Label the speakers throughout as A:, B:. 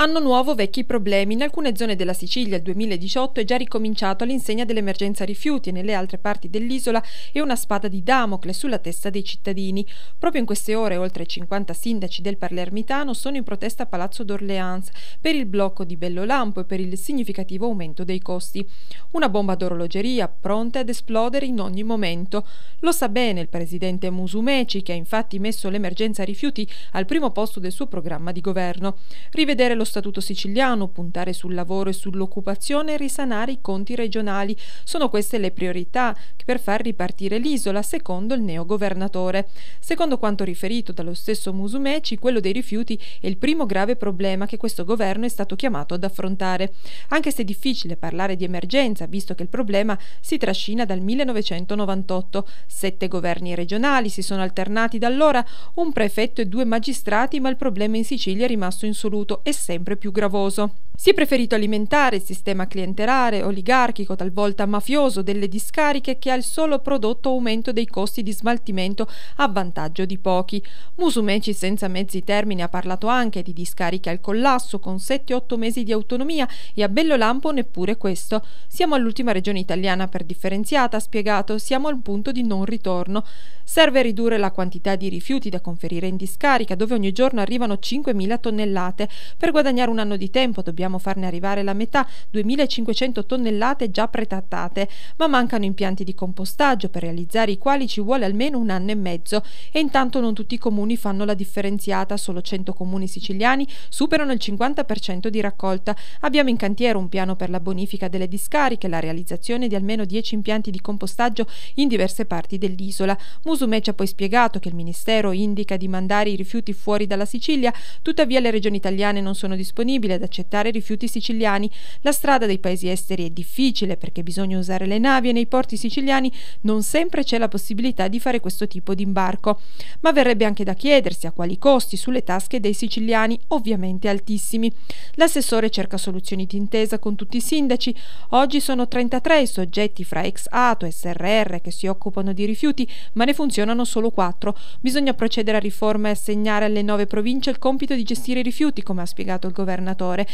A: Anno nuovo, vecchi problemi. In alcune zone della Sicilia il 2018 è già ricominciato all'insegna dell'emergenza rifiuti e nelle altre parti dell'isola è una spada di Damocle sulla testa dei cittadini. Proprio in queste ore oltre 50 sindaci del Palermitano sono in protesta a Palazzo d'Orleans per il blocco di Bellolampo e per il significativo aumento dei costi. Una bomba d'orologeria pronta ad esplodere in ogni momento. Lo sa bene il presidente Musumeci che ha infatti messo l'emergenza rifiuti al primo posto del suo programma di governo. Rivedere lo Statuto siciliano, puntare sul lavoro e sull'occupazione e risanare i conti regionali. Sono queste le priorità per far ripartire l'isola, secondo il neo governatore. Secondo quanto riferito dallo stesso Musumeci, quello dei rifiuti è il primo grave problema che questo governo è stato chiamato ad affrontare. Anche se è difficile parlare di emergenza, visto che il problema si trascina dal 1998. Sette governi regionali si sono alternati da allora, un prefetto e due magistrati, ma il problema in Sicilia è rimasto insoluto e sempre sempre più gravoso. Si è preferito alimentare il sistema clientelare, oligarchico, talvolta mafioso delle discariche che ha il solo prodotto aumento dei costi di smaltimento a vantaggio di pochi. Musumeci senza mezzi termini ha parlato anche di discariche al collasso con 7-8 mesi di autonomia e a Bello Lampo neppure questo. Siamo all'ultima regione italiana per differenziata, ha spiegato, siamo al punto di non ritorno. Serve ridurre la quantità di rifiuti da conferire in discarica dove ogni giorno arrivano 5.000 tonnellate per guadagnare guadagnare un anno di tempo, dobbiamo farne arrivare la metà, 2500 tonnellate già pretattate, ma mancano impianti di compostaggio per realizzare i quali ci vuole almeno un anno e mezzo e intanto non tutti i comuni fanno la differenziata, solo 100 comuni siciliani superano il 50% di raccolta. Abbiamo in cantiere un piano per la bonifica delle discariche, la realizzazione di almeno 10 impianti di compostaggio in diverse parti dell'isola. Musume ci ha poi spiegato che il Ministero indica di mandare i rifiuti fuori dalla Sicilia, tuttavia le regioni italiane non sono disponibili ad accettare rifiuti siciliani. La strada dei paesi esteri è difficile perché bisogna usare le navi e nei porti siciliani non sempre c'è la possibilità di fare questo tipo di imbarco. Ma verrebbe anche da chiedersi a quali costi sulle tasche dei siciliani, ovviamente altissimi. L'assessore cerca soluzioni d'intesa con tutti i sindaci. Oggi sono 33 i soggetti fra ex ATO e SRR che si occupano di rifiuti, ma ne funzionano solo 4. Bisogna procedere a riforme e assegnare alle nove province il compito di gestire i rifiuti, come ha spiegato il governatore.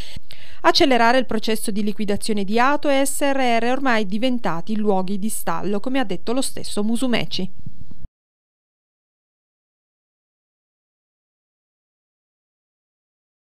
A: Accelerare il processo di liquidazione di Ato e SRR ormai diventati luoghi di stallo, come ha detto lo stesso Musumeci.